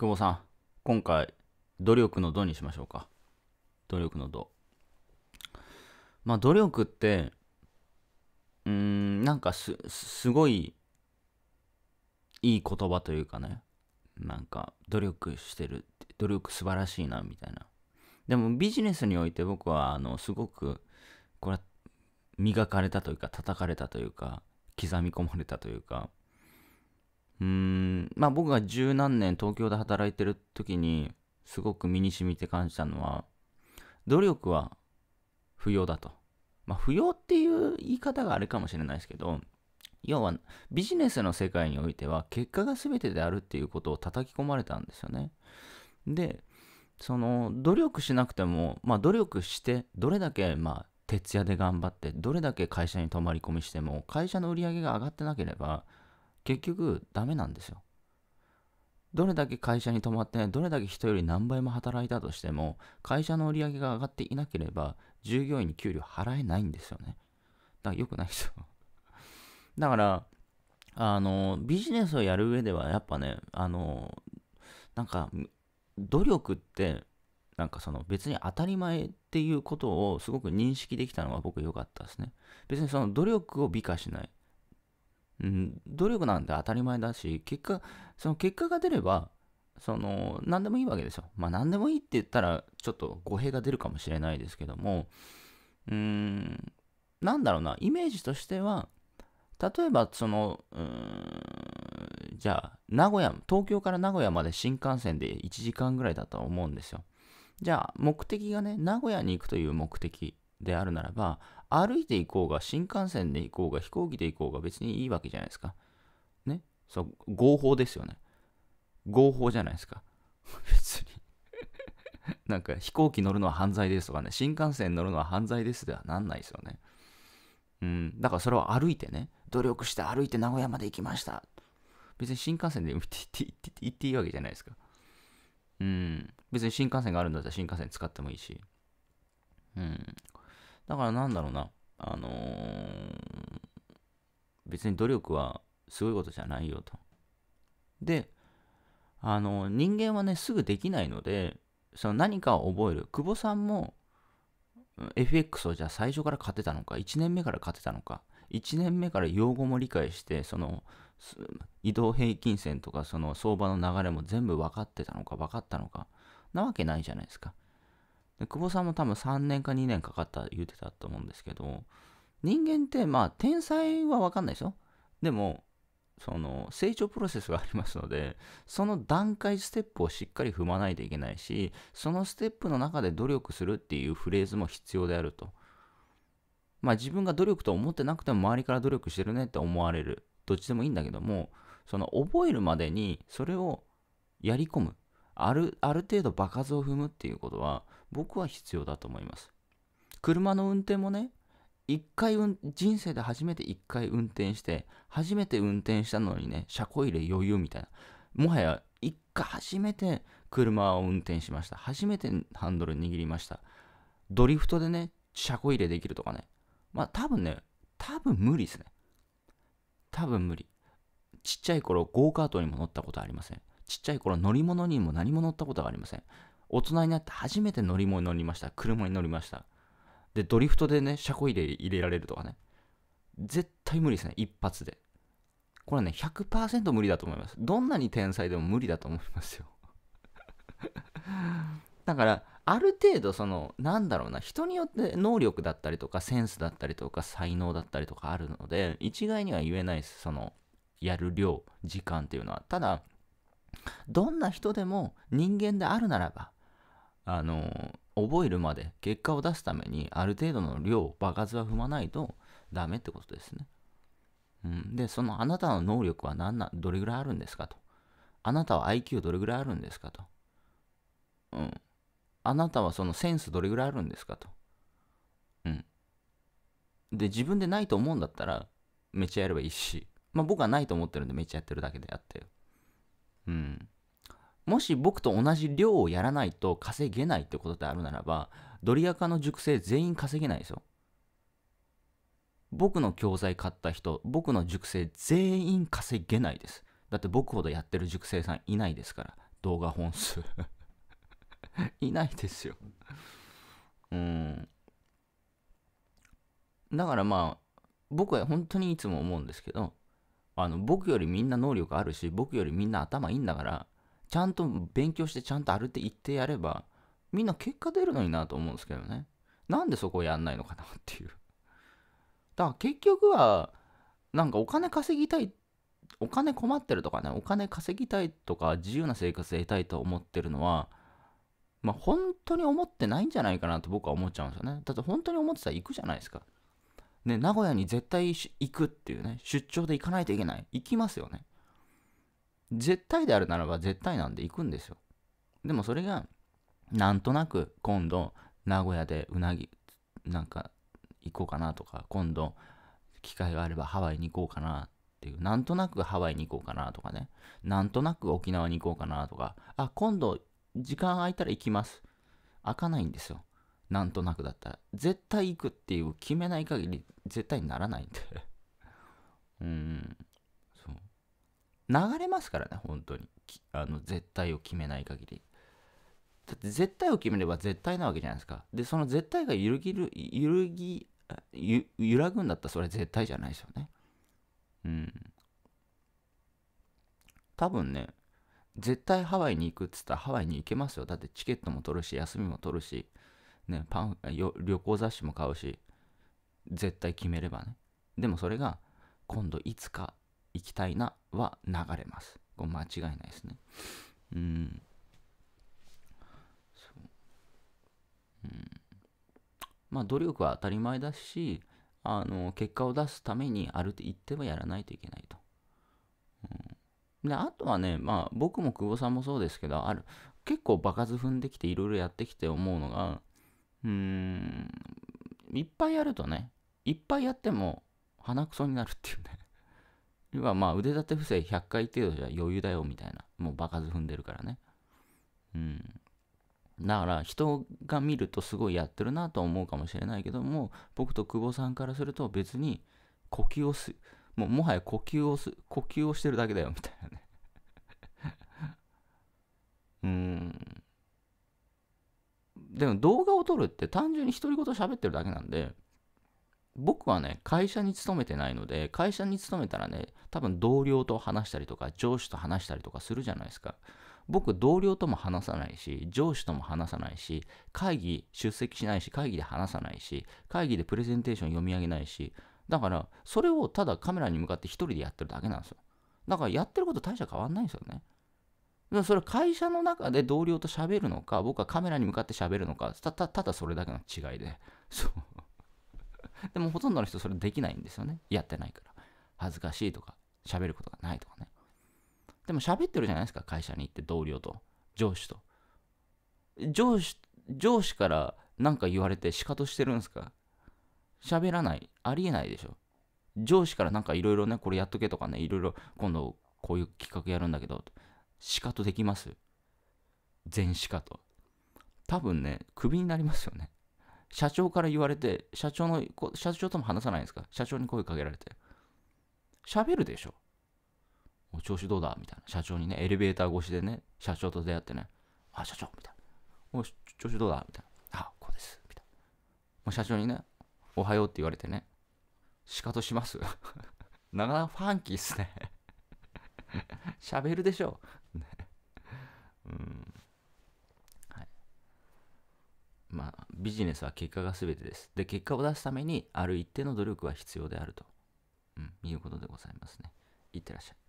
久保さん、今回、努力の度にしましょうか。努力の度。まあ、努力って、うーん、なんかす、すごい、いい言葉というかね。なんか、努力してる努力素晴らしいな、みたいな。でも、ビジネスにおいて僕は、あの、すごく、これ、磨かれたというか、叩かれたというか、刻み込まれたというか、うんまあ僕が十何年東京で働いてる時にすごく身に染みて感じたのは努力は不要だと。まあ不要っていう言い方があれかもしれないですけど要はビジネスの世界においては結果が全てであるっていうことを叩き込まれたんですよね。でその努力しなくてもまあ努力してどれだけまあ徹夜で頑張ってどれだけ会社に泊まり込みしても会社の売り上げが上がってなければ結局ダメなんですよ。どれだけ会社に泊まって、どれだけ人より何倍も働いたとしても、会社の売り上げが上がっていなければ、従業員に給料払えないんですよね。だから良くないですよ。だから、あの、ビジネスをやる上では、やっぱね、あの、なんか、努力って、なんかその別に当たり前っていうことをすごく認識できたのが僕良かったですね。別にその努力を美化しない。うん、努力なんて当たり前だし、結果、その結果が出れば、その、何でもいいわけですよ。まあ、何でもいいって言ったら、ちょっと語弊が出るかもしれないですけども、うーん、なんだろうな、イメージとしては、例えば、その、うん、じゃあ、名古屋、東京から名古屋まで新幹線で1時間ぐらいだと思うんですよ。じゃあ、目的がね、名古屋に行くという目的であるならば、歩いて行こうが、新幹線で行こうが、飛行機で行こうが別にいいわけじゃないですか。ね。そう、合法ですよね。合法じゃないですか。別に なんか飛行機乗るのは犯罪ですとかね、新幹線乗るのは犯罪ですではなんないですよね。うん、だからそれは歩いてね、努力して歩いて名古屋まで行きました。別に新幹線で行って行って行っていいわけじゃないですか。うん、別に新幹線があるんだったら新幹線使ってもいいし。うん、だからなんだろうな、あのー、別に努力はすごいことじゃないよと。で、あの人間はね、すぐできないので、その何かを覚える。久保さんも FX をじゃあ最初から勝てたのか、1年目から勝てたのか、1年目から用語も理解して、その移動平均線とかその相場の流れも全部分かってたのか分かったのかなわけないじゃないですか。で久保さんも多分3年か2年かかった言うてたと思うんですけど人間ってまあ天才は分かんないですよでもその成長プロセスがありますのでその段階ステップをしっかり踏まないといけないしそのステップの中で努力するっていうフレーズも必要であるとまあ自分が努力と思ってなくても周りから努力してるねって思われるどっちでもいいんだけどもその覚えるまでにそれをやり込むあるある程度場数を踏むっていうことは僕は必要だと思います。車の運転もね、一回人生で初めて一回運転して、初めて運転したのにね、車庫入れ余裕みたいな。もはや、一回初めて車を運転しました。初めてハンドル握りました。ドリフトでね、車庫入れできるとかね。まあ多分ね、多分無理ですね。多分無理。ちっちゃい頃、ゴーカートにも乗ったことありません。ちっちゃい頃、乗り物にも何も乗ったことがありません。大人になって初めて乗り物に乗りました。車に乗りました。で、ドリフトでね、車庫入れ入れられるとかね。絶対無理ですね。一発で。これね、100%無理だと思います。どんなに天才でも無理だと思いますよ。だから、ある程度、その、なんだろうな、人によって能力だったりとか、センスだったりとか、才能だったりとかあるので、一概には言えないです。その、やる量、時間っていうのは。ただ、どんな人でも人間であるならば、あの覚えるまで結果を出すためにある程度の量場数は踏まないとダメってことですね。うん、でそのあなたの能力は何などれぐらいあるんですかと。あなたは IQ どれぐらいあるんですかと。うん。あなたはそのセンスどれぐらいあるんですかと。うん。で自分でないと思うんだったらめっちゃやればいいしまあ僕はないと思ってるんでめっちゃやってるだけであってうんもし僕と同じ量をやらないと稼げないってことであるならば、ドリアカの熟成全員稼げないですよ。僕の教材買った人、僕の熟成全員稼げないです。だって僕ほどやってる熟成さんいないですから、動画本数 いないですよ。うん。だからまあ、僕は本当にいつも思うんですけど、あの僕よりみんな能力あるし、僕よりみんな頭いいんだから、ちゃんと勉強してちゃんとあるて行ってやればみんな結果出るのになと思うんですけどねなんでそこやんないのかなっていうだから結局はなんかお金稼ぎたいお金困ってるとかねお金稼ぎたいとか自由な生活得たいと思ってるのはまあ本当に思ってないんじゃないかなと僕は思っちゃうんですよねだって本当に思ってたら行くじゃないですかね名古屋に絶対行くっていうね出張で行かないといけない行きますよね絶対であるならば絶対なんで行くんですよ。でもそれが、なんとなく今度、名古屋でうなぎ、なんか行こうかなとか、今度、機会があればハワイに行こうかなっていう、なんとなくハワイに行こうかなとかね、なんとなく沖縄に行こうかなとか、あ、今度、時間空いたら行きます。開かないんですよ。なんとなくだったら。絶対行くっていう決めない限り、絶対にならないんで うん。流れますからね本当にあの絶対を決めない限りだって絶対を決めれば絶対なわけじゃないですかでその絶対が揺るぎる揺るぎ揺らぐんだったらそれ絶対じゃないですよねうん多分ね絶対ハワイに行くっつったらハワイに行けますよだってチケットも取るし休みも取るしねパン旅行雑誌も買うし絶対決めればねでもそれが今度いつか行きたいなは流れます。こ間違いないですね。うん。そう。うん。まあ努力は当たり前だし、あの、結果を出すためにあるって言ってはやらないといけないと。うん、で、あとはね、まあ僕も久保さんもそうですけど、ある、結構場数踏んできていろいろやってきて思うのが、うーん、いっぱいやるとね、いっぱいやっても鼻くそになるっていうねはまあ腕立て伏せ100回程度じゃ余裕だよみたいな。もう場数踏んでるからね。うん。だから人が見るとすごいやってるなと思うかもしれないけども、僕と久保さんからすると別に呼吸をす、もうもはや呼吸をす、呼吸をしてるだけだよみたいなね。うん。でも動画を撮るって単純に独り言喋ってるだけなんで、僕はね、会社に勤めてないので、会社に勤めたらね、多分同僚と話したりとか、上司と話したりとかするじゃないですか。僕、同僚とも話さないし、上司とも話さないし、会議出席しないし、会議で話さないし、会議でプレゼンテーション読み上げないし、だから、それをただカメラに向かって一人でやってるだけなんですよ。だから、やってること大した変わんないんですよね。それ会社の中で同僚と喋るのか、僕はカメラに向かって喋るのか、ただそれだけの違いで。そうでもほとんどの人それできないんですよね。やってないから。恥ずかしいとか、喋ることがないとかね。でも喋ってるじゃないですか、会社に行って同僚と、上司と。上司、上司から何か言われて仕方してるんですか喋らない。ありえないでしょ。上司からなんかいろいろね、これやっとけとかね、いろいろ今度こういう企画やるんだけど、仕方できます全仕方。多分ね、クビになりますよね。社長から言われて、社長の、社長とも話さないんですか社長に声かけられて。喋るでしょ。調子どうだみたいな。社長にね、エレベーター越しでね、社長と出会ってね、あ、社長みたいな。お調子どうだみたいな。あ、こうです。みたいな。もう社長にね、おはようって言われてね、仕方します なかなかファンキーっすね 喋るでしょビジネスは結果が全てです。で、結果を出すために、ある一定の努力は必要であると、うん、いうことでございますね。いってらっしゃい。